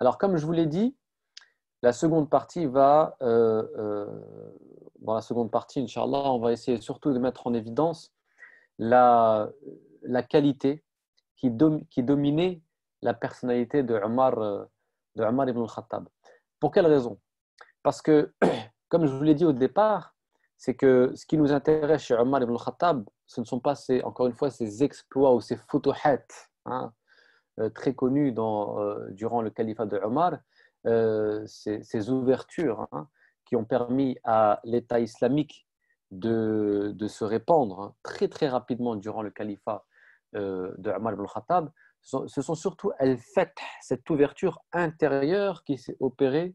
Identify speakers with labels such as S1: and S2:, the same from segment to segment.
S1: Alors, comme je vous l'ai dit, la seconde partie va, euh, euh, dans la seconde partie, Inch'Allah, on va essayer surtout de mettre en évidence la, qualité qui, qui, dominait la personnalité de Omar, euh, de Omar ibn khattab Pour quelle raison Parce que, comme je vous l'ai dit au départ, c'est que ce qui nous intéresse chez Omar ibn khattab ce ne sont pas, encore une fois, ses exploits ou ses photo Hein, euh, très connu dans, euh, durant le califat de Omar, euh, ces, ouvertures hein, qui ont permis à l'État islamique de, de, se répandre hein, très très rapidement durant le califat de Omar ibn Khattab, ce sont surtout elles faites cette ouverture intérieure qui s'est opérée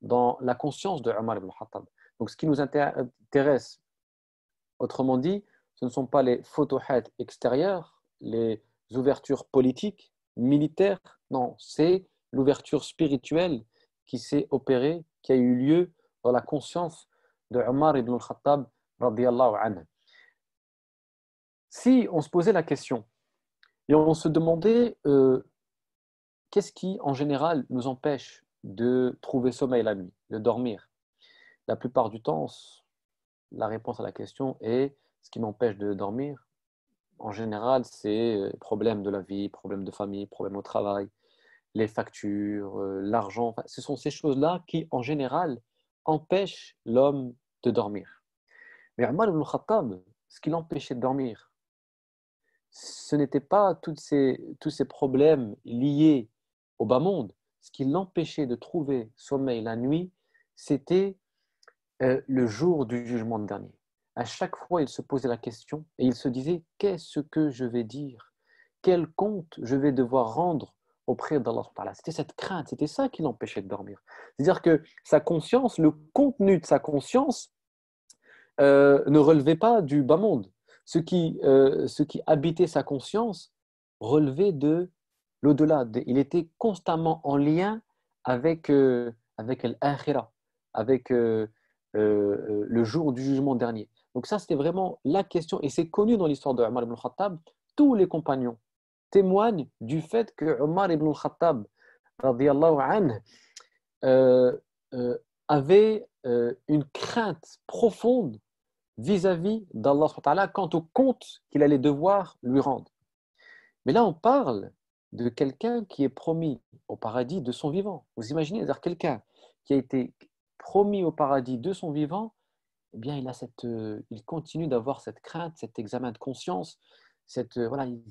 S1: dans la conscience de Omar ibn Khattab. Donc ce qui nous intéresse, autrement dit, ce ne sont pas les photohats extérieures, les ouvertures politiques, militaire, non, c'est l'ouverture spirituelle qui s'est opérée, qui a eu lieu dans la conscience de Omar ibn al-Khattab. Si on se posait la question et on se demandait euh, qu'est-ce qui, en général, nous empêche de trouver sommeil la nuit, de dormir, la plupart du temps, la réponse à la question est ce qui m'empêche de dormir, en général, c'est les euh, problèmes de la vie, problèmes de famille, problèmes au travail, les factures, euh, l'argent. ce sont ces choses-là qui, en général, empêchent l'homme de dormir. Mais Omar ibn ce qui l'empêchait de dormir, ce n'était pas ces, tous ces problèmes liés au bas monde. Ce qui l'empêchait de trouver sommeil la nuit, c'était euh, le jour du jugement dernier. À chaque fois, il se posait la question et il se disait Qu'est-ce que je vais dire Quel compte je vais devoir rendre auprès d'Allah C'était cette crainte, c'était ça qui l'empêchait de dormir. C'est-à-dire que sa conscience, le contenu de sa conscience, euh, ne relevait pas du bas monde. Ce qui, euh, habitait sa conscience relevait de l'au-delà. Il était constamment en lien avec, euh, avec avec le jour du jugement dernier. Donc ça, c'était vraiment la question, et c'est connu dans l'histoire de ibn Khattab, tous les compagnons témoignent du fait que Omar ibn Khattab, anhu, euh, euh, avait euh, une crainte profonde vis-à-vis d'Allah quant au compte qu'il allait devoir lui rendre. Mais là, on parle de quelqu'un qui est promis au paradis de son vivant. Vous imaginez, c'est-à-dire quelqu'un qui a été promis au paradis de son vivant eh bien, il, a cette, euh, il continue d'avoir cette crainte, cet examen de conscience. Cette, euh, voilà, il,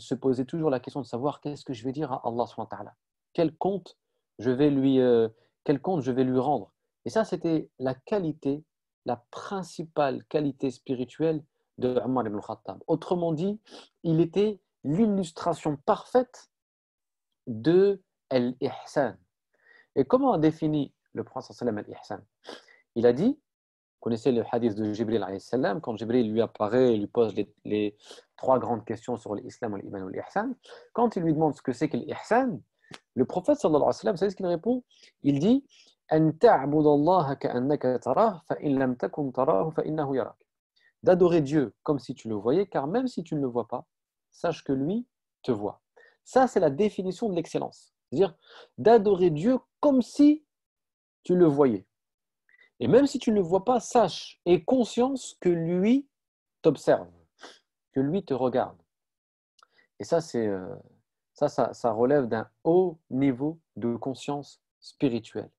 S1: se, posait toujours la question de savoir qu'est-ce que je vais dire à Allah quel compte je vais lui, euh, quel compte je vais lui rendre. Et ça, c'était la qualité, la principale qualité spirituelle de Ammar ibn Khattab. Autrement dit, il était l'illustration parfaite de l'Ihsan Et comment a défini le prophète ihsan Il a dit connaissez le hadith de Jibril, quand Jibril lui apparaît et lui pose les, trois grandes questions sur l'islam, l'iman ou l'ihsan, quand il lui demande ce que c'est que l'ihsan, le prophète sallallahu savez ce qu'il répond Il dit D'adorer Dieu comme si tu le voyais, car même si tu ne le vois pas, sache que lui te voit. Ça, c'est la définition de l'excellence. C'est-à-dire d'adorer Dieu comme si tu le voyais. Et même si tu ne le vois pas, sache et conscience que lui t'observe, que lui te regarde. Et ça, c'est euh, ça, ça, relève d'un haut niveau de conscience spirituelle.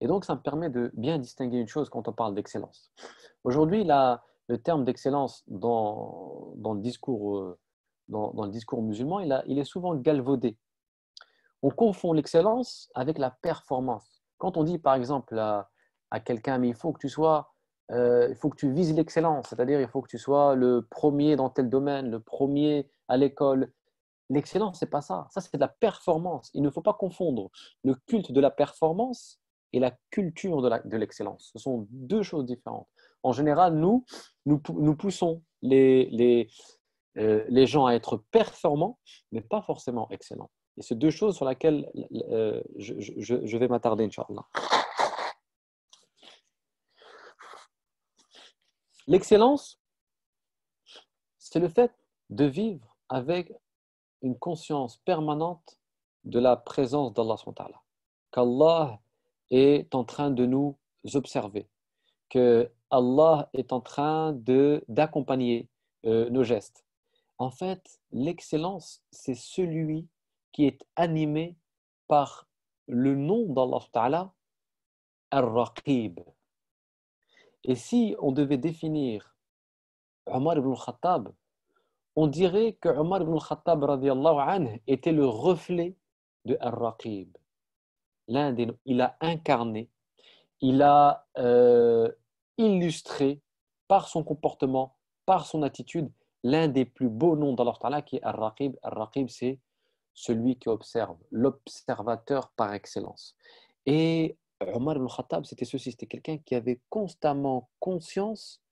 S1: Et donc, ça me permet de bien distinguer une chose quand on parle d'excellence. Aujourd'hui, le terme d'excellence dans, dans, le discours, euh, dans, le discours musulman, il, a, il est souvent galvaudé. On confond l'excellence avec la performance. Quand on dit, par exemple, la, à quelqu'un, mais il faut que tu sois, euh, il faut que tu vises l'excellence, c'est-à-dire il faut que tu sois le premier dans tel domaine, le premier à l'école. L'excellence, c'est pas ça. Ça, c'est de la performance. Il ne faut pas confondre le culte de la performance et la culture de l'excellence. Ce sont deux choses différentes. En général, nous, nous, poussons les, euh, les, gens à être performants, mais pas forcément excellents. Et c'est deux choses sur lesquelles euh, je, je, vais m'attarder, Inch'Allah. L'excellence, c'est le fait de vivre avec une conscience permanente de la présence d'Allah qu'Allah est en train de nous observer, que Allah est en train d'accompagner euh, nos gestes. En fait, l'excellence, c'est celui qui est animé par le nom d'Allah al raqib et si on devait définir Omar ibn Khattab, on dirait que Omar ibn Khattab était le reflet de al raqib L'un il a incarné, il a euh, illustré par son comportement, par son attitude, l'un des plus beaux noms d'Allah Ta'ala qui est al raqib al raqib c'est celui qui observe, l'observateur par excellence. Et Omar ibn Khattab, c'était ceci, c'était quelqu'un qui avait constamment conscience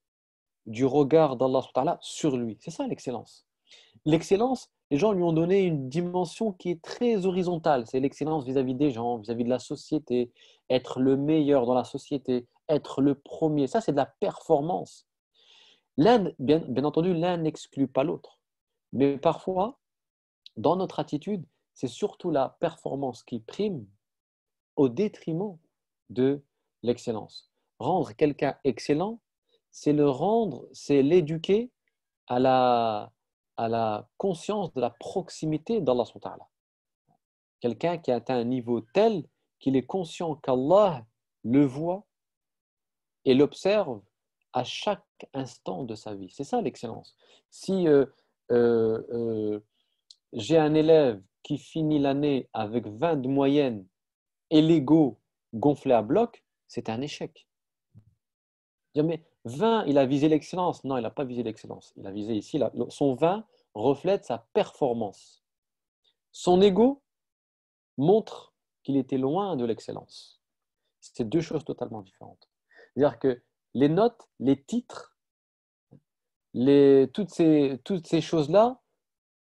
S1: du regard d'Allah sur lui. C'est ça l'excellence. L'excellence, les gens lui ont donné une dimension qui est très horizontale. C'est l'excellence vis-à-vis des gens, vis-à-vis de la société, être le meilleur dans la société, être le premier. Ça, c'est de la performance. L'un, bien entendu, l'un n'exclut pas l'autre. Mais parfois, dans notre attitude, c'est surtout la performance qui prime au détriment de l'excellence. Rendre quelqu'un excellent, c'est le rendre, c'est l'éduquer à la, à la conscience de la proximité d'Allah. Quelqu'un qui atteint un niveau tel qu'il est conscient qu'Allah le voit et l'observe à chaque instant de sa vie. C'est ça l'excellence. Si euh, euh, euh, j'ai un élève qui finit l'année avec 20 de moyenne et l'ego gonflé à bloc, c'est un échec. mais 20, il a visé l'excellence. Non, il n'a pas visé l'excellence. Il a visé ici, son vin reflète sa performance. Son ego montre qu'il était loin de l'excellence. C'est deux choses totalement différentes. C'est-à-dire que les notes, les titres, les, toutes ces choses-là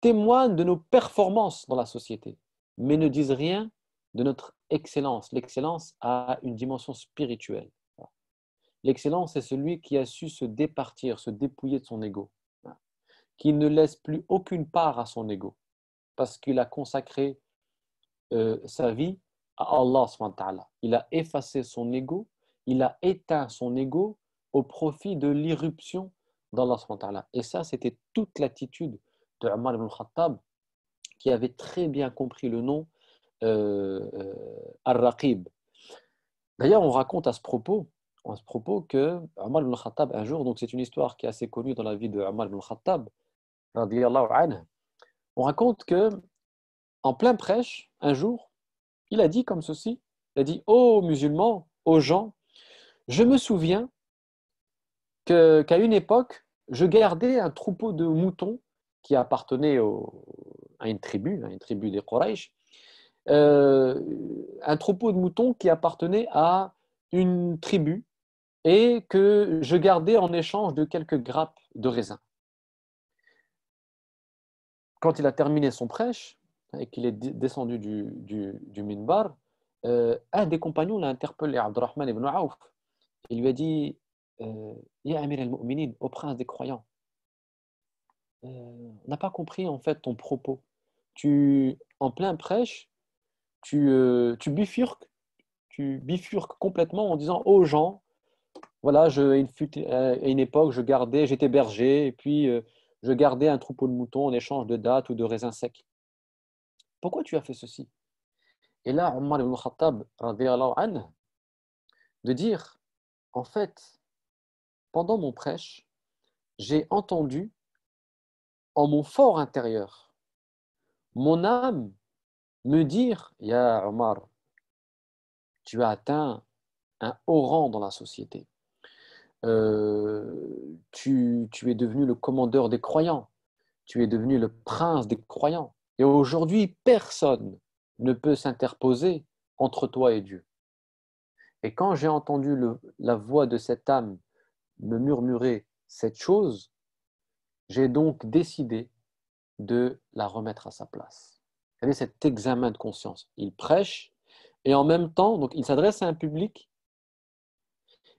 S1: témoignent de nos performances dans la société, mais ne disent rien de notre excellence. L'excellence a une dimension spirituelle. L'excellence est celui qui a su se départir, se dépouiller de son ego, qui ne laisse plus aucune part à son ego, parce qu'il a consacré euh, sa vie à Allah. Il a effacé son ego, il a éteint son ego au profit de l'irruption d'Allah. Et ça, c'était toute l'attitude de Omar ibn Khattab, qui avait très bien compris le nom euh, euh, Al-Raqib. D'ailleurs, on raconte à ce propos, à ce propos que Amal ibn Khattab, un jour, donc c'est une histoire qui est assez connue dans la vie de Amal ibn Khattab, on raconte que en plein prêche, un jour, il a dit comme ceci, il a dit aux oh, musulmans, aux gens, je me souviens qu'à une époque, je gardais un troupeau de moutons qui appartenait à une tribu, à une tribu des Quraysh, euh, un troupeau de moutons qui appartenait à une tribu et que je gardais en échange de quelques grappes de raisin. Quand il a terminé son prêche et qu'il est descendu du, minbar, euh, un des compagnons l'a interpellé, Abdurrahman ibn Aouf. Il lui a dit euh, Ya Amir al-Mu'minin, au prince des croyants, on n'a pas compris en fait ton propos. Tu, en plein prêche, euh, tu, bifurques, tu bifurques complètement en disant aux gens, voilà, euh, à une époque, je gardais, j'étais berger, et puis euh, je gardais un troupeau de moutons en échange de dattes ou de raisins secs. Pourquoi tu as fait ceci Et là, Omar ibn Khattab, de dire, en fait, pendant mon prêche, j'ai entendu en mon fort intérieur, mon âme me dire, Ya Omar, tu as atteint un haut rang dans la société. Euh, tu, es devenu le commandeur des croyants. Tu es devenu le prince des croyants. Et aujourd'hui, personne ne peut s'interposer entre toi et Dieu. Et quand j'ai entendu la voix de cette âme me murmurer cette chose, j'ai donc décidé de la remettre à sa place avait cet examen de conscience. Il prêche et en même temps, donc il s'adresse à un public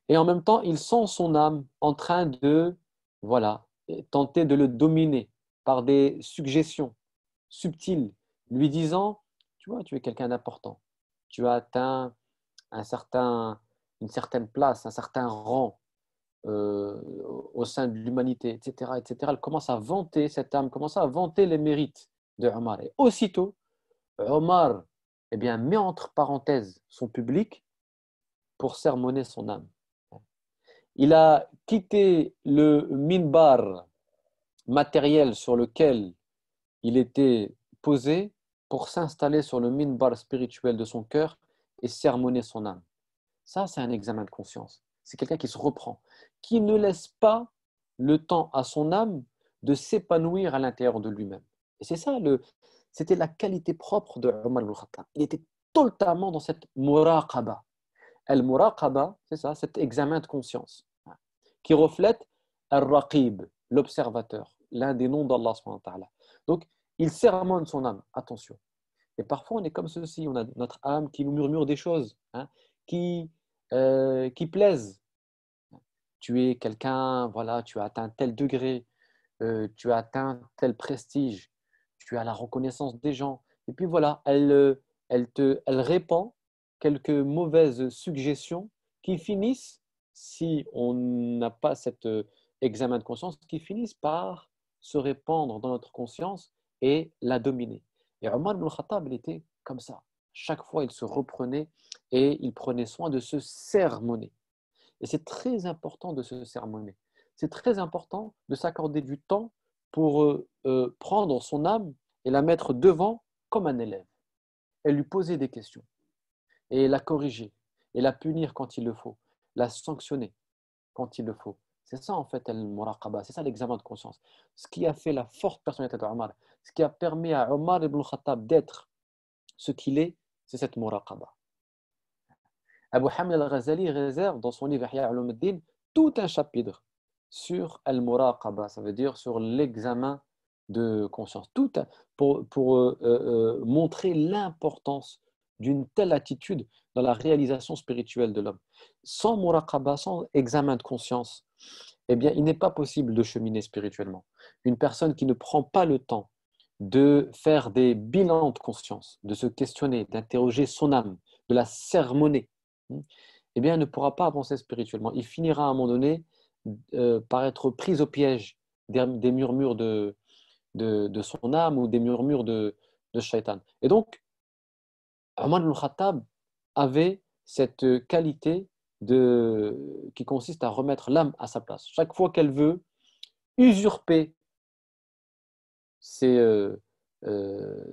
S1: et en même temps, il sent son âme en train de, voilà, tenter de le dominer par des suggestions subtiles, lui disant, tu vois, tu es quelqu'un d'important, tu as atteint un certain, une certaine place, un certain rang euh, au sein de l'humanité, etc., etc. Elle commence à vanter cette âme, commence à vanter les mérites et aussitôt, euh, Omar eh bien, met entre parenthèses son public pour sermonner son âme. Il a quitté le minbar matériel sur lequel il était posé pour s'installer sur le minbar spirituel de son cœur et sermonner son âme. Ça, c'est un examen de conscience. C'est quelqu'un qui se reprend, qui ne laisse pas le temps à son âme de s'épanouir à l'intérieur de lui-même. Et c'est ça, le, c'était la qualité propre de Omar al Il était totalement dans cette muraqaba. Al-muraqaba, c'est ça, cet examen de conscience hein, qui reflète al-raqib, l'observateur, l'un des noms d'Allah. Donc, il sermonne son âme, attention. Et parfois, on est comme ceci, on a notre âme qui nous murmure des choses hein, qui, euh, qui plaisent. Tu es quelqu'un, voilà, tu as atteint tel degré, euh, tu as atteint tel prestige, tu as la reconnaissance des gens. Et puis voilà, elle, euh, elle, te, elle répand quelques mauvaises suggestions qui finissent, si on n'a pas cet euh, examen de conscience, qui finissent par se répandre dans notre conscience et la dominer. Et Omar ibn Khattab, il était comme ça. Chaque fois, il se reprenait et il prenait soin de se sermonner. Et c'est très important de se sermonner. C'est très important de s'accorder du temps pour euh, euh, prendre son âme et la mettre devant comme un élève, Elle lui poser des questions, et la corriger, et la punir quand il le faut, la sanctionner quand il le faut. C'est ça en fait le muraqaba, c'est ça l'examen de conscience. Ce qui a fait la forte personnalité d'Omar, ce qui a permis à Omar ibn Khattab d'être ce qu'il est, c'est cette muraqaba. Abu Hamid al-Ghazali réserve dans son livre Ihya al-Din tout un chapitre sur al ça veut dire sur l'examen de conscience, tout pour, euh, euh, euh, montrer l'importance d'une telle attitude dans la réalisation spirituelle de l'homme. Sans muraqaba, sans examen de conscience, eh bien, il n'est pas possible de cheminer spirituellement. Une personne qui ne prend pas le temps de faire des bilans de conscience, de se questionner, d'interroger son âme, de la sermonner, hmm, eh bien, ne pourra pas avancer spirituellement. Il finira à un moment donné euh, par être prise au piège des, murmures de, son âme ou des murmures de, de Shaitan. Et donc, Omar al-Khattab avait cette qualité de, qui consiste à remettre l'âme à sa place. Chaque fois qu'elle veut usurper ses, euh, euh,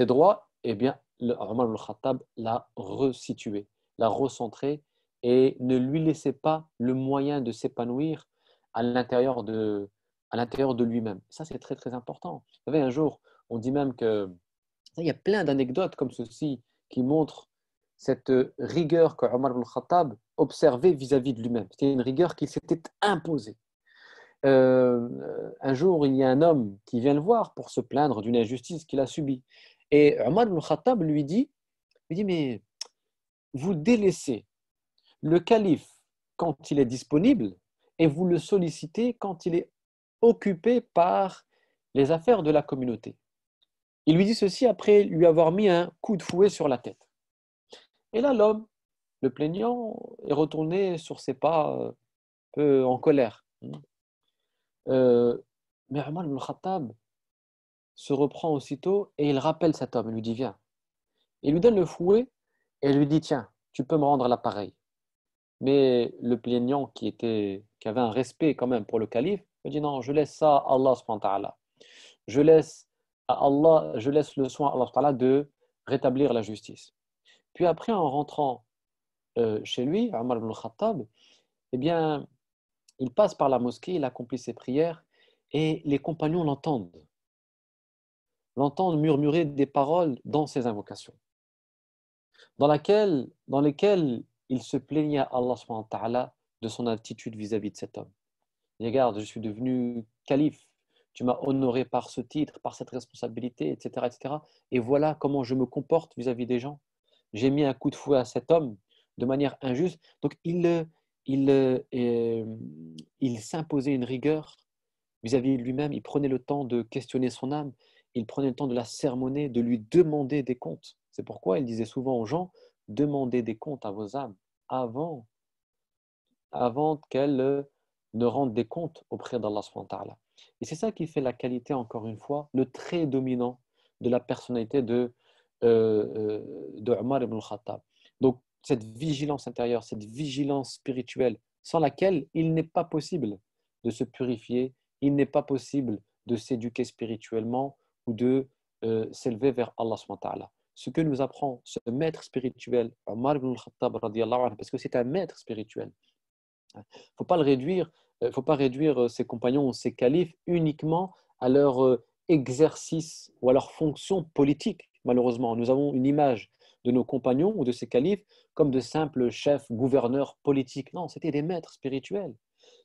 S1: droits, eh bien, al-Khattab l'a resituée l'a recentrée et ne lui laissez pas le moyen de s'épanouir à l'intérieur de, à l'intérieur de lui-même. Ça, c'est très, très important. Vous savez, un jour, on dit même que il y a plein d'anecdotes comme ceci qui montrent cette rigueur que Omar al Khattab observait vis-à-vis de lui-même. C'était une rigueur qu'il s'était imposée. Euh, un jour, il y a un homme qui vient le voir pour se plaindre d'une injustice qu'il a subie. Et Omar al Khattab lui dit, lui dit Mais vous délaissez le calife quand il est disponible et vous le sollicitez quand il est occupé par les affaires de la communauté. Il lui dit ceci après lui avoir mis un coup de fouet sur la tête. Et là, l'homme, le plaignant, est retourné sur ses pas euh, un peu en colère. Hmm. Euh, mais Omar al Khattab se reprend aussitôt et il rappelle cet homme, il lui dit Viens. Il lui donne le fouet et lui dit Tiens, tu peux me rendre l'appareil. Mais le plaignant qui, était, qui avait un respect quand même pour le calife, il dit non, je laisse ça à Allah subhanahu Je laisse à Allah, je laisse le soin à Allah de rétablir la justice. Puis après, en rentrant euh, chez lui, Omar ibn Khattab, eh bien, il passe par la mosquée, il accomplit ses prières et les compagnons l'entendent. L'entendent murmurer des paroles dans ses invocations, dans, laquelle, dans lesquelles il se plaignait à Allah de son attitude vis-à-vis de cet homme. Regarde, je suis devenu calife, tu m'as honoré par ce titre, par cette responsabilité, etc. etc. et voilà comment je me comporte vis-à-vis des gens. J'ai mis un coup de fouet à cet homme de manière injuste. Donc il, il, euh, il s'imposait une rigueur vis à -vis de lui-même, il prenait le temps de questionner son âme, il prenait le temps de la sermonner, de lui demander des comptes. C'est pourquoi il disait souvent aux gens, demander des comptes à vos âmes avant, avant qu'elles euh, ne rendent des comptes auprès d'Allah. Et c'est ça qui fait la qualité, encore une fois, le trait dominant de la personnalité de, euh, euh, de ibn Khattab. Donc, cette vigilance intérieure, cette vigilance spirituelle, sans laquelle il n'est pas possible de se purifier, il n'est pas possible de s'éduquer spirituellement ou de s'élever vers Allah ce que nous apprend ce maître spirituel, Omar ibn al-Khattab, parce que c'est un maître spirituel. Il ne faut pas le réduire, euh, faut pas réduire euh, ses compagnons ou ses califes uniquement à leur euh, exercice ou à leur fonction politique, malheureusement. Nous avons une image de nos compagnons ou de ces califes comme de simples chefs, gouverneurs politiques. Non, c'était des maîtres spirituels.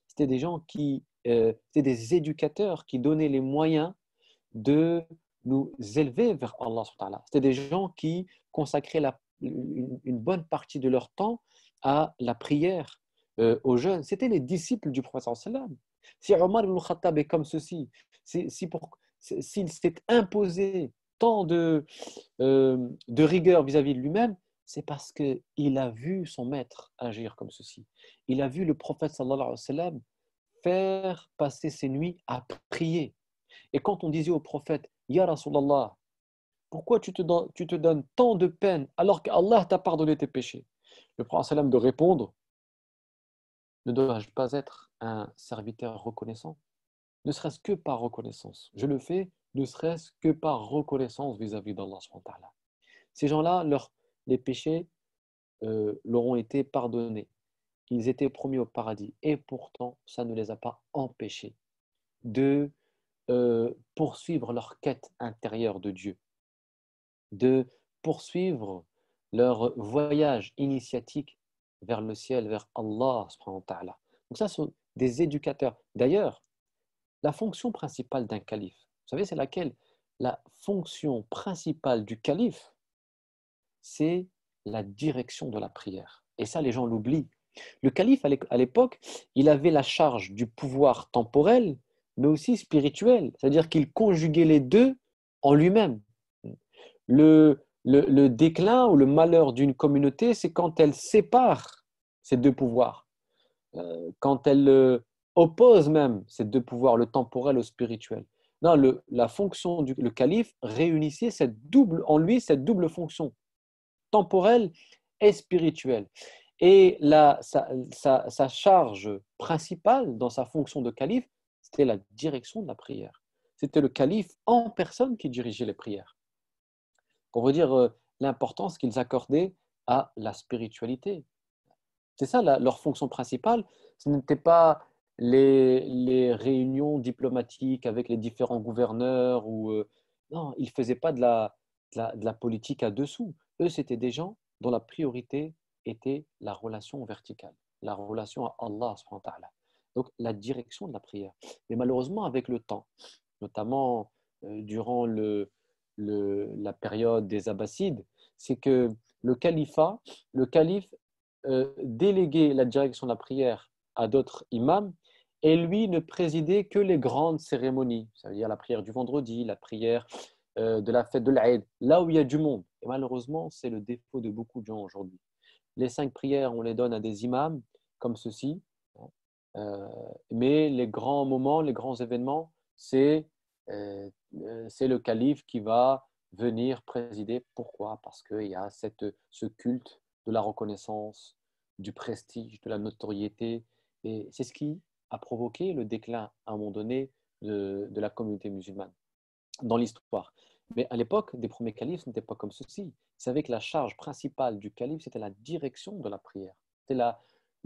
S1: C'était des gens qui, c'était des éducateurs qui donnaient les moyens de nous élever vers Allah. C'était des gens qui consacraient une, bonne partie de leur temps à la prière, euh, aux jeunes. C'était les disciples du prophète. Si Omar ibn Khattab est comme ceci, s'il si s'est imposé tant de, euh, de rigueur vis-à-vis de lui-même, c'est parce qu'il a vu son maître agir comme ceci. Il a vu le prophète sallallahu alayhi wa faire passer ses nuits à prier. Et quand on disait au prophète, Ya Rasulallah, pourquoi tu te, donnes, tu te donnes tant de peine alors qu'Allah t'a pardonné tes péchés Le prophète de répondre, ne dois-je pas être un serviteur reconnaissant Ne serait-ce que par reconnaissance. Je le fais ne serait-ce que par reconnaissance vis-à-vis d'Allah. Ces gens-là, leurs, les péchés euh, leur ont été pardonnés. Ils étaient promis au paradis et pourtant, ça ne les a pas empêchés de euh, poursuivre leur quête intérieure de Dieu, de poursuivre leur voyage initiatique vers le ciel, vers Allah. Donc ça, ce sont des éducateurs. D'ailleurs, la fonction principale d'un calife, vous savez, c'est laquelle La fonction principale du calife, c'est la direction de la prière. Et ça, les gens l'oublient. Le calife, à l'époque, il avait la charge du pouvoir temporel mais aussi spirituel. C'est-à-dire qu'il conjuguait les deux en lui-même. Le, déclin ou le malheur d'une communauté, c'est quand elle sépare ces deux pouvoirs, euh, quand elle euh, oppose même ces deux pouvoirs, le temporel au spirituel. Non, le, la fonction du calife réunissait cette double, en lui cette double fonction, temporelle et spirituelle. Et la, sa charge principale dans sa fonction de calife, c'était la direction de la prière. C'était le calife en personne qui dirigeait les prières. On veut dire euh, l'importance qu'ils accordaient à la spiritualité. C'est ça leur fonction principale. Ce n'était pas les, réunions diplomatiques avec les différents gouverneurs ou euh, non, ils ne faisaient pas de la, politique à dessous. Eux, c'était des gens dont la priorité était la relation verticale, la relation à Allah subhanahu donc la direction de la prière. Mais malheureusement, avec le temps, notamment euh, durant le, la période des Abbassides, c'est que le califat, le calife euh, déléguait la direction de la prière à d'autres imams et lui ne présidait que les grandes cérémonies, c'est-à-dire la prière du vendredi, la prière euh, de la fête de l'Aïd, là où il y a du monde. Et malheureusement, c'est le défaut de beaucoup de gens aujourd'hui. Les cinq prières, on les donne à des imams comme ceci, euh, mais les grands moments, les grands événements, c'est euh, euh, c'est le calife qui va venir présider. Pourquoi Parce qu'il y a cette, ce culte de la reconnaissance, du prestige, de la notoriété. Et c'est ce qui a provoqué le déclin à un moment donné de, de la communauté musulmane dans l'histoire. Mais à l'époque des premiers califes, n'était pas comme ceci. Vous savez que la charge principale du calife, c'était la direction de la prière. C'était la,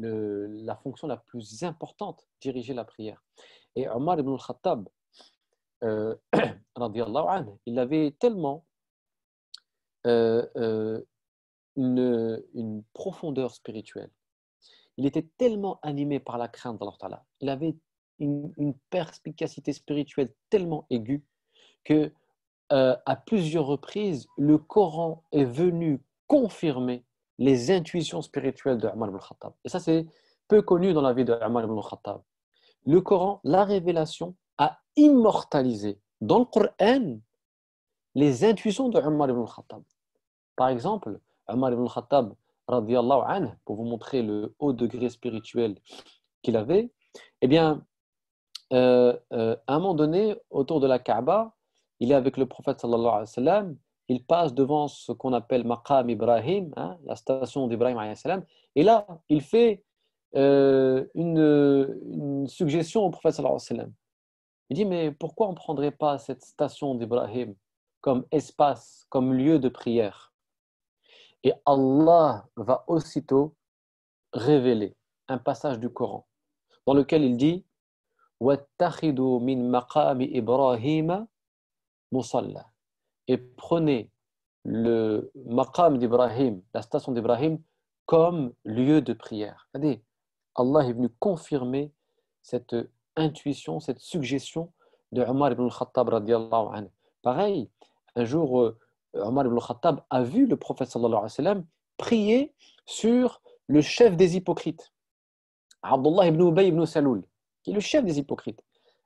S1: la fonction la plus importante, diriger la prière. Et Omar ibn al-Khattab, euh, il avait tellement euh, euh, une, profondeur spirituelle. Il était tellement animé par la crainte d'Allah. Il avait une, perspicacité spirituelle tellement aiguë que à plusieurs reprises, le Coran est venu confirmer les intuitions spirituelles de Omar ibn Khattab. Et ça, c'est peu connu dans la vie de Omar ibn Khattab. Le Coran, la révélation, a immortalisé dans le Coran les intuitions de Omar ibn Khattab. Par exemple, Omar ibn Khattab, pour vous montrer le haut degré spirituel qu'il avait, eh bien, euh, euh, à un moment donné, autour de la Kaaba, il est avec le prophète sallallahu alayhi wa sallam, il passe devant ce qu'on appelle Maqam Ibrahim, hein, la station d'Ibrahim et là, il fait euh, une, suggestion au prophète Il dit, mais pourquoi on ne prendrait pas cette station d'Ibrahim comme espace, comme lieu de prière Et Allah va aussitôt révéler un passage du Coran dans lequel il dit, min maqami Ibrahim musalla et prenez le maqam d'Ibrahim, la station d'Ibrahim, comme lieu de prière. Regardez, Allah est venu confirmer cette intuition, cette suggestion de Omar ibn Khattab Pareil, un jour, euh, Omar ibn Khattab a vu le prophète sallallahu alayhi wa sallam prier sur le chef des hypocrites, Abdullah ibn Ubay ibn Salul, qui est le chef des hypocrites.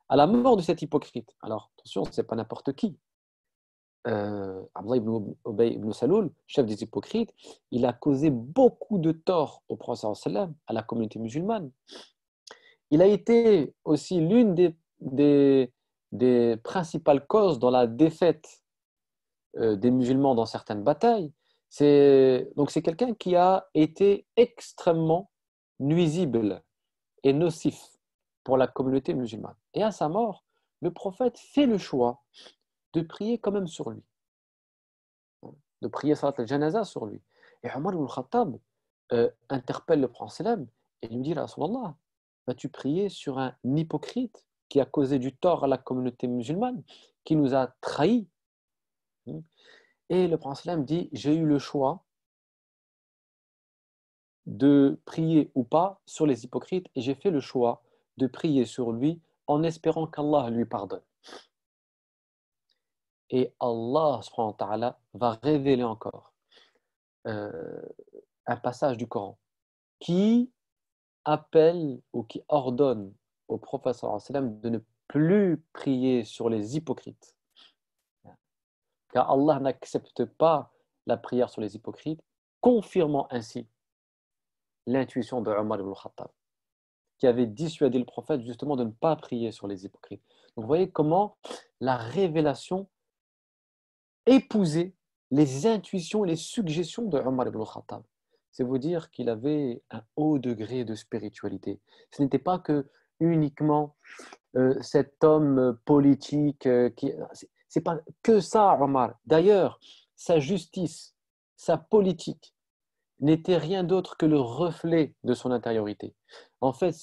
S1: À la mort de cet hypocrite, alors attention, ce n'est pas n'importe qui, euh, Abdullah ibn Ubay ibn Saloul, chef des hypocrites, il a causé beaucoup de tort au prophète à la communauté musulmane. Il a été aussi l'une des, principales causes dans la défaite euh, des musulmans dans certaines batailles. Donc c'est quelqu'un qui a été extrêmement nuisible et nocif pour la communauté musulmane. Et à sa mort, le prophète fait le choix de prier quand même sur lui. De prier al-Janaza sur lui. Et Omar ibn Khattab euh, interpelle le prince prophète et lui dit Rasulallah, vas-tu prier sur un hypocrite qui a causé du tort à la communauté musulmane, qui nous a trahis Et le prince prophète dit J'ai eu le choix de prier ou pas sur les hypocrites et j'ai fait le choix de prier sur lui en espérant qu'Allah lui pardonne et Allah va révéler encore euh, un passage du Coran qui appelle ou qui ordonne au prophète de ne plus prier sur les hypocrites. Car Allah n'accepte pas la prière sur les hypocrites, confirmant ainsi l'intuition de Omar ibn Khattab, qui avait dissuadé le prophète justement de ne pas prier sur les hypocrites. vous voyez comment la révélation épouser les intuitions, et les suggestions de Omar ibn Khattab. C'est vous dire qu'il avait un haut degré de spiritualité. Ce n'était pas que uniquement euh, cet homme politique euh, qui. C'est pas que ça, Omar. D'ailleurs, sa justice, sa politique n'était rien d'autre que le reflet de son intériorité. En fait,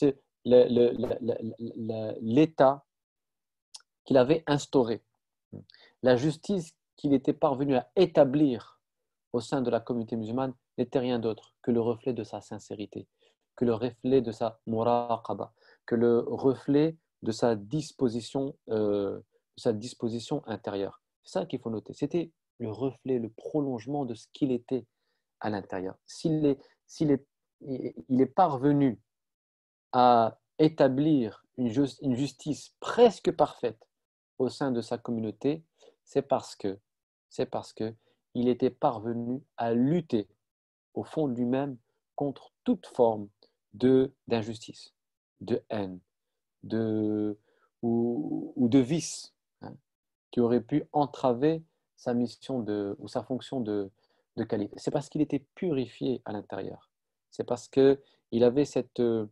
S1: l'État qu'il avait instauré, la justice qu'il était parvenu à établir au sein de la communauté musulmane n'était rien d'autre que le reflet de sa sincérité, que le reflet de sa muraqaba, que le reflet de sa disposition, euh, sa disposition intérieure. C'est ça qu'il faut noter. C'était le reflet, le prolongement de ce qu'il était à l'intérieur. S'il est, s'il est, il est parvenu à établir une, justice presque parfaite au sein de sa communauté, c'est parce que c'est parce qu'il était parvenu à lutter au fond de lui-même contre toute forme d'injustice, de, haine, de, ou, de vice hein, qui aurait pu entraver sa mission ou sa fonction de, qualité. C'est parce qu'il était purifié à l'intérieur. C'est parce qu'il avait euh,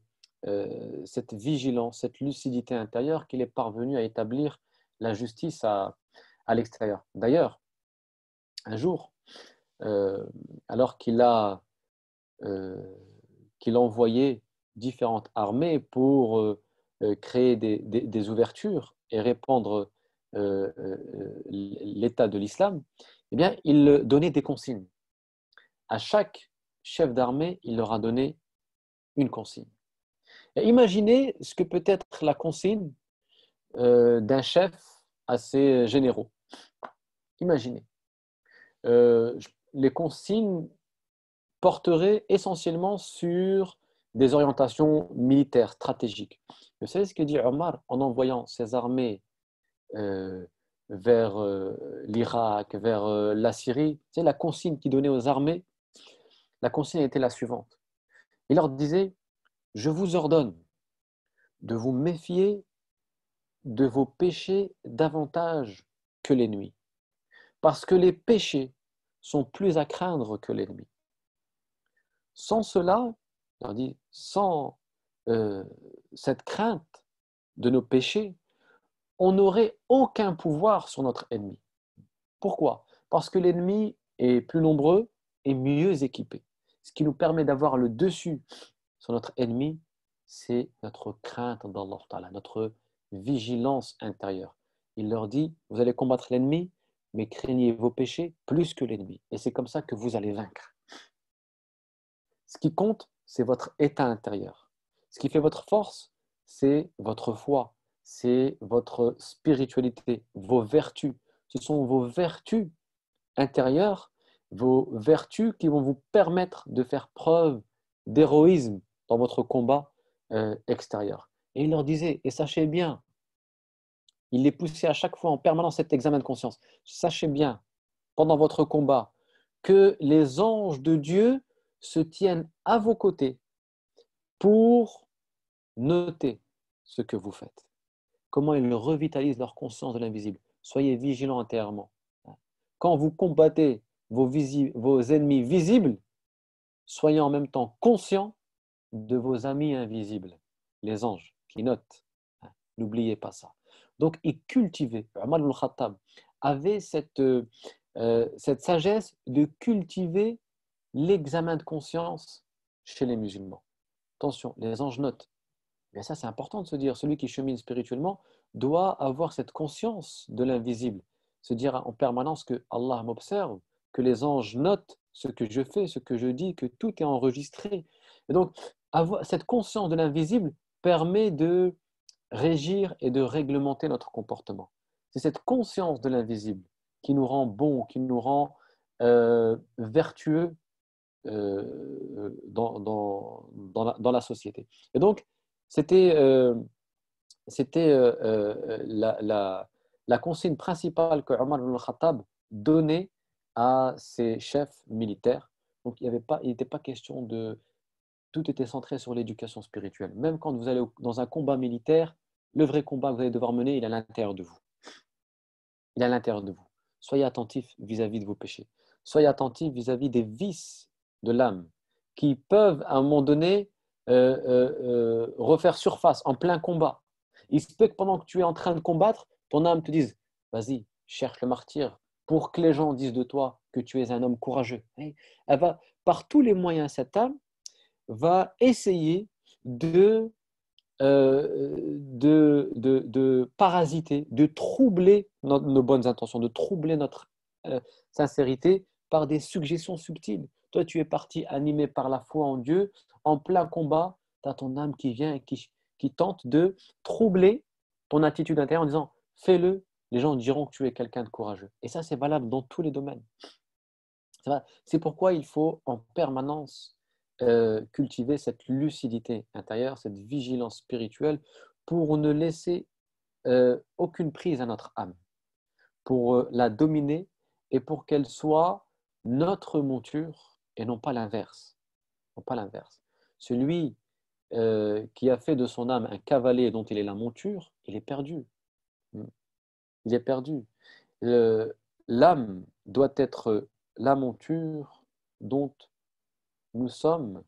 S1: euh, cette, vigilance, cette lucidité intérieure qu'il est parvenu à établir la justice à, à l'extérieur. D'ailleurs, un jour, euh, alors qu'il a euh, envoyé envoyait différentes armées pour euh, créer des, ouvertures et répandre l'état de l'islam, eh bien, il donnait des consignes. À chaque chef d'armée, il leur a donné une consigne. imaginez ce que peut être la consigne d'un chef à ses généraux. Imaginez. Euh, les consignes porteraient essentiellement sur des orientations militaires, stratégiques. Vous savez ce que dit Omar en envoyant ses armées euh, vers euh, l'Irak, vers la Syrie C'est la consigne qu'il donnait aux armées. La consigne était la suivante. Il leur disait, je vous ordonne de vous méfier de vos péchés davantage que les nuits parce que les péchés sont plus à craindre que l'ennemi. Sans cela, on dit, sans euh, cette crainte de nos péchés, on n'aurait aucun pouvoir sur notre ennemi. Pourquoi Parce que l'ennemi est plus nombreux et mieux équipé. Ce qui nous permet d'avoir le dessus sur notre ennemi, c'est notre crainte dans d'Allah, notre vigilance intérieure. Il leur dit, vous allez combattre l'ennemi, mais craignez vos péchés plus que l'ennemi. Et c'est comme ça que vous allez vaincre. Ce qui compte, c'est votre état intérieur. Ce qui fait votre force, c'est votre foi, c'est votre spiritualité, vos vertus. Ce sont vos vertus intérieures, vos vertus qui vont vous permettre de faire preuve d'héroïsme dans votre combat euh, extérieur. Et il leur disait, et sachez bien, il les poussait à chaque fois en permanence cet examen de conscience. Sachez bien, pendant votre combat, que les anges de Dieu se tiennent à vos côtés pour noter ce que vous faites. Comment ils revitalisent leur conscience de l'invisible. Soyez vigilants intérieurement. Quand vous combattez vos, vos ennemis visibles, soyez en même temps conscients de vos amis invisibles, les anges qui notent. N'oubliez pas ça. Donc, il cultivait. Omar al Khattab avait euh, euh, cette, sagesse de cultiver l'examen de conscience chez les musulmans. Attention, les anges notent. Mais ça, c'est important de se dire. Celui qui chemine spirituellement doit avoir cette conscience de l'invisible. Se dire en permanence que Allah m'observe, que les anges notent ce que je fais, ce que je dis, que tout est enregistré. Et donc, avoir cette conscience de l'invisible permet de régir et de réglementer notre comportement. C'est cette conscience de l'invisible qui nous rend bons, qui nous rend euh, vertueux euh, dans, dans, la, société. Et donc, c'était euh, la, la, consigne principale que Omar al Khattab donnait à ses chefs militaires. Donc, il n'était pas, pas, question de, tout était centré sur l'éducation spirituelle. Même quand vous allez dans un combat militaire, le vrai combat que vous allez devoir mener, il est à l'intérieur de vous. Il est à l'intérieur de vous. Soyez attentif vis-à-vis de vos péchés. Soyez attentif vis-à-vis des vices de l'âme qui peuvent, à un moment donné, euh, euh, euh, refaire surface en plein combat. Il se peut que pendant que tu es en train de combattre, ton âme te dise Vas-y, cherche le martyr pour que les gens disent de toi que tu es un homme courageux. Eh, elle va, par tous les moyens, cette âme, va essayer euh, de, de, parasiter, de troubler nos, bonnes intentions, de troubler notre euh, sincérité par des suggestions subtiles. Toi, tu es parti animé par la foi en Dieu, en plein combat, tu as ton âme qui vient et qui, qui tente de troubler ton attitude intérieure en disant fais-le, les gens diront que tu es quelqu'un de courageux. Et ça, c'est valable dans tous les domaines. C'est pourquoi il faut en permanence euh, cultiver cette lucidité intérieure, cette vigilance spirituelle, pour ne laisser euh, aucune prise à notre âme, pour euh, la dominer et pour qu'elle soit notre monture et non pas l'inverse. Non pas l'inverse. Celui qui a fait de son âme un cavalier dont il est la monture, il est perdu. Hmm. Il est perdu. L'âme doit être la monture dont nous sommes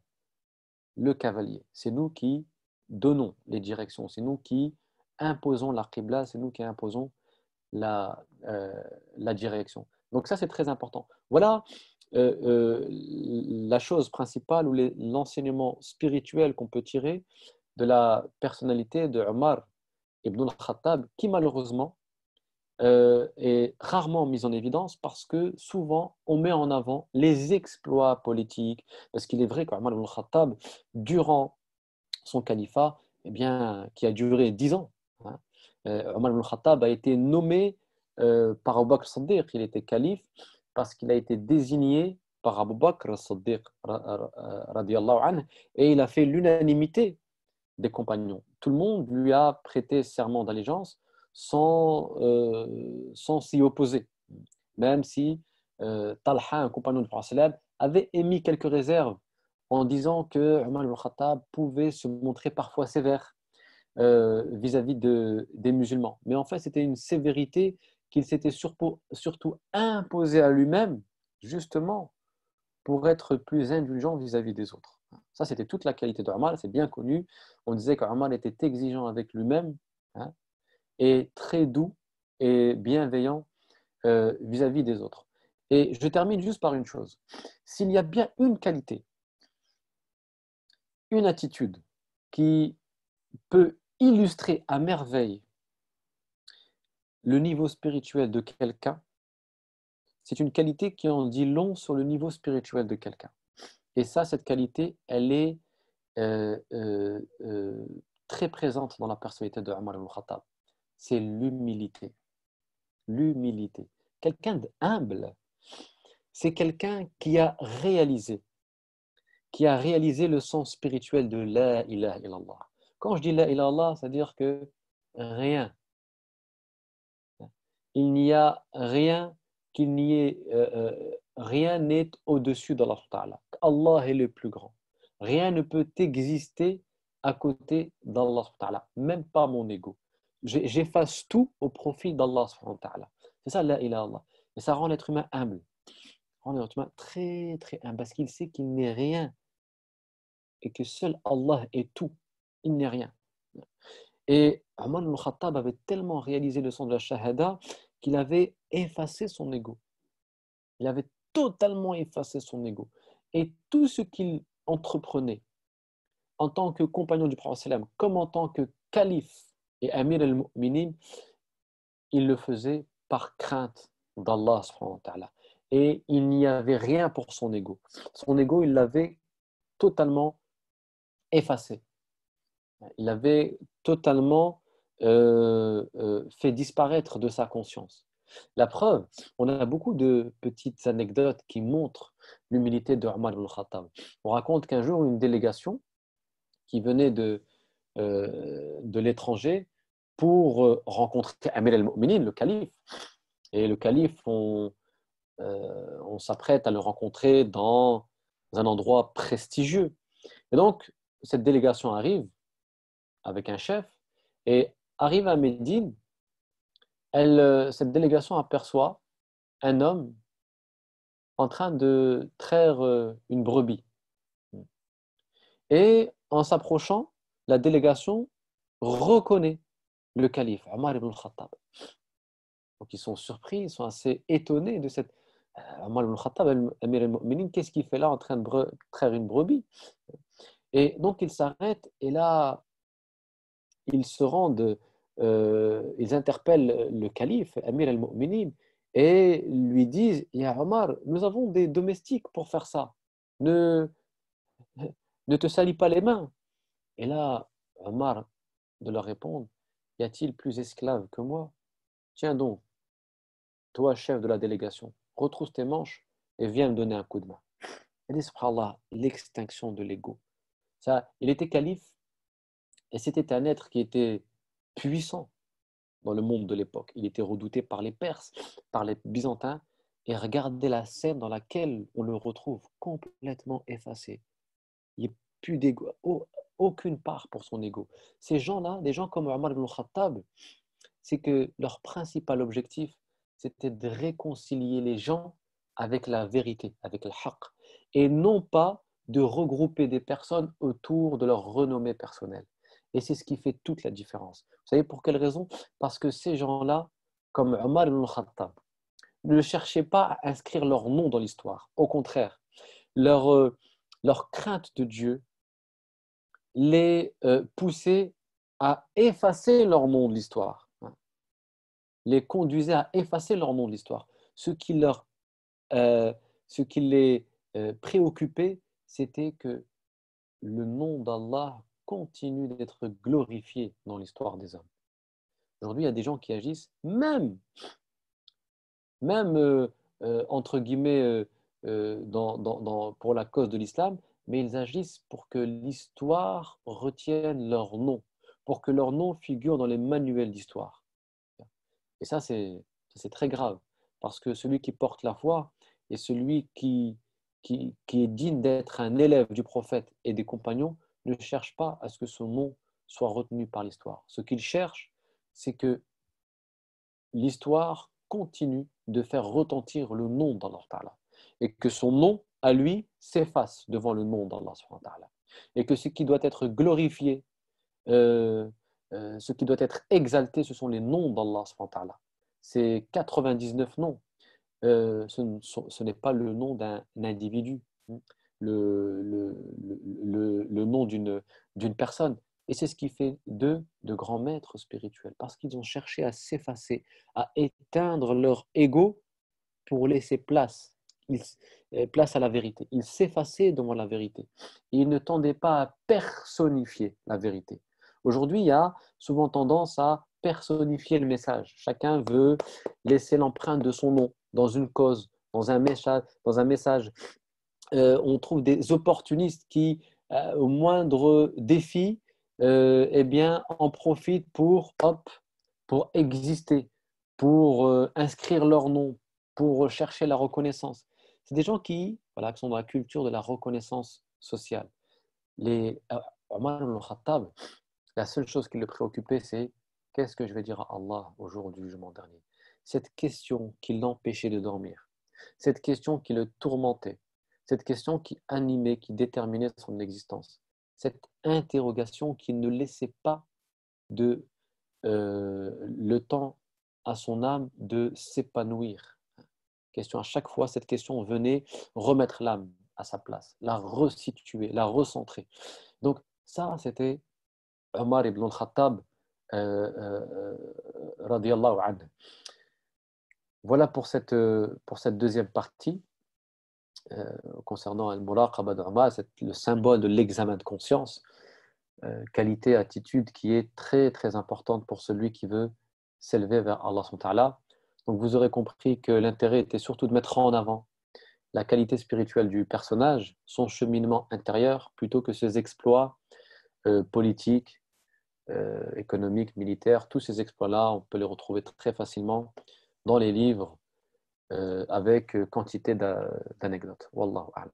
S1: le cavalier. C'est nous qui donnons les directions, c'est nous qui imposons Qibla, c'est nous qui imposons euh, la, direction. Donc ça, c'est très important. Voilà euh, euh, la chose principale ou l'enseignement spirituel qu'on peut tirer de la personnalité de Omar ibn al-Khattab, qui malheureusement euh, est rarement mise en évidence parce que souvent on met en avant les exploits politiques. Parce qu'il est vrai qu'Omar al Khattab, durant son califat, eh bien, qui a duré dix ans, hein, euh, Omar Khattab a été nommé euh, par Abu Bakr el-Siddiq il était calife parce qu'il a été désigné par Abu Bakr anhu, et il a fait l'unanimité des compagnons. Tout le monde lui a prêté serment d'allégeance euh, sans, s'y opposer. Même si euh, Talha, un compagnon du Prophète, avait émis quelques réserves en disant que Omar al Khattab pouvait se montrer parfois sévère euh, vis-à-vis des musulmans. Mais en fait, c'était une sévérité qu'il s'était surtout imposée à lui-même, justement, pour être plus indulgent vis-à-vis des autres. Ça, c'était toute la qualité de c'est bien connu. On disait qu'Omar était exigeant avec lui-même, hein et très doux et bienveillant euh, vis-à-vis des autres. Et je termine juste par une chose. S'il y a bien une qualité, une attitude qui peut illustrer à merveille le niveau spirituel de quelqu'un, c'est une qualité qui en dit long sur le niveau spirituel de quelqu'un. Et ça, cette qualité, elle est euh, euh, très présente dans la personnalité de Omar al c'est l'humilité. L'humilité. Quelqu'un d'humble, c'est quelqu'un qui a réalisé, qui a réalisé le sens spirituel de la ilaha illallah. Quand je dis la ilaha illallah, c'est-à-dire que rien, il n'y a rien qu'il n'y ait, euh, euh, rien n'est au-dessus d'Allah Allah est le plus grand. Rien ne peut exister à côté d'Allah même pas mon ego j'efface tout au profit d'Allah. C'est ça, la ilaha Allah. Et ça rend l'être humain humble. rend l'être humain très, très humble parce qu'il sait qu'il n'est rien et que seul Allah est tout. Il n'est rien. Et Omar al-Khattab avait tellement réalisé le sens de la Shahada qu'il avait effacé son ego. Il avait totalement effacé son ego. Et tout ce qu'il entreprenait en tant que compagnon du Prophète comme en tant que calife et Amir al-Mu'minin, il le faisait par crainte d'Allah Et il n'y avait rien pour son ego. Son ego, il l'avait totalement effacé. Il l'avait totalement euh, euh, fait disparaître de sa conscience. La preuve, on a beaucoup de petites anecdotes qui montrent l'humilité de al-Khattab. On raconte qu'un jour, une délégation qui venait de, de l'étranger pour euh, rencontrer Amir al-Mu'minin, le calife. Et le calife, on, euh, on s'apprête à le rencontrer dans un endroit prestigieux. Et donc, cette délégation arrive avec un chef et arrive à Médine. Elle, euh, cette délégation aperçoit un homme en train de traire une brebis. Et en s'approchant, la délégation reconnaît le calife, Omar ibn al-Khattab. Donc ils sont surpris, ils sont assez étonnés de cette. Euh, Omar ibn al-Khattab, Amir al-Mu'minin, qu'est-ce qu'il fait là en train de traire une brebis Et donc ils s'arrêtent et là, ils se rendent, euh, ils interpellent le calife, Amir al-Mu'minin, et lui disent Ya Omar, nous avons des domestiques pour faire ça. Ne, ne te salis pas les mains. Et là, Omar de leur répondre Y a-t-il plus esclave que moi Tiens donc, toi, chef de la délégation, retrousse tes manches et viens me donner un coup de main. Elle dit, subhanallah, l'extinction de l'ego. Ça, il était calife et c'était un être qui était puissant dans le monde de l'époque. Il était redouté par les Perses, par les Byzantins. Et regardez la scène dans laquelle on le retrouve complètement effacé. Il n'y a plus d'ego. Oh, aucune part pour son ego. Ces gens-là, des gens comme Omar ibn Khattab, c'est que leur principal objectif, c'était de réconcilier les gens avec la vérité, avec le haqq, et non pas de regrouper des personnes autour de leur renommée personnelle. Et c'est ce qui fait toute la différence. Vous savez pour quelle raison Parce que ces gens-là, comme Omar ibn Khattab, ne cherchaient pas à inscrire leur nom dans l'histoire. Au contraire, leur, euh, leur crainte de Dieu, les euh, pousser à effacer leur nom de l'histoire, les conduisait à effacer leur nom de l'histoire. Ce qui, euh, les euh, préoccupait, c'était que le nom d'Allah continue d'être glorifié dans l'histoire des hommes. Aujourd'hui, il y a des gens qui agissent, même, même entre guillemets, pour la cause de l'islam, mais ils agissent pour que l'histoire retienne leur nom, pour que leur nom figure dans les manuels d'histoire. Et ça, c'est très grave, parce que celui qui porte la foi et celui qui, est digne d'être un élève du prophète et des compagnons ne cherche pas à ce que son nom soit retenu par l'histoire. Ce qu'il cherche, c'est que l'histoire continue de faire retentir le nom d'Allah et que son nom à lui s'efface devant le nom d'Allah et que ce qui doit être glorifié, euh, euh, ce qui doit être exalté, ce sont les noms d'Allah Ces 99 noms. Euh, ce, n'est pas le nom d'un individu, hein. le, le, nom d'une personne. Et c'est ce qui fait d'eux de grands maîtres spirituels, parce qu'ils ont cherché à s'effacer, à éteindre leur ego pour laisser place. Ils, place à la vérité. Il s'effaçait devant la vérité. Il ne tendait pas à personnifier la vérité. Aujourd'hui, il y a souvent tendance à personnifier le message. Chacun veut laisser l'empreinte de son nom dans une cause, dans un message. Dans un message. Euh, on trouve des opportunistes qui, euh, au moindre défi, euh, eh bien, en profitent pour, hop, pour exister, pour inscrire leur nom, pour chercher la reconnaissance. C'est des gens qui, voilà, qui sont dans la culture de la reconnaissance sociale. Les, euh, Omar al Khattab, la seule chose qui le préoccupait, c'est qu'est-ce que je vais dire à Allah au jour du jugement dernier Cette question qui l'empêchait de dormir, cette question qui le tourmentait, cette question qui animait, qui déterminait son existence, cette interrogation qui ne laissait pas de, euh, le temps à son âme de s'épanouir, question. À chaque fois, cette question venait remettre l'âme à sa place, la resituer, la recentrer. Donc, ça, c'était Omar ibn al-Khattab, euh, euh, Voilà pour cette, euh, pour cette deuxième partie euh, concernant al-Muraqaba c'est le symbole de l'examen de conscience, euh, qualité, attitude qui est très, très importante pour celui qui veut s'élever vers Allah. Donc vous aurez compris que l'intérêt était surtout de mettre en avant la qualité spirituelle du personnage, son cheminement intérieur, plutôt que ses exploits euh, politiques, euh, économiques, militaires. Tous ces exploits-là, on peut les retrouver très facilement dans les livres euh, avec quantité d'anecdotes. Wallahu a'lam.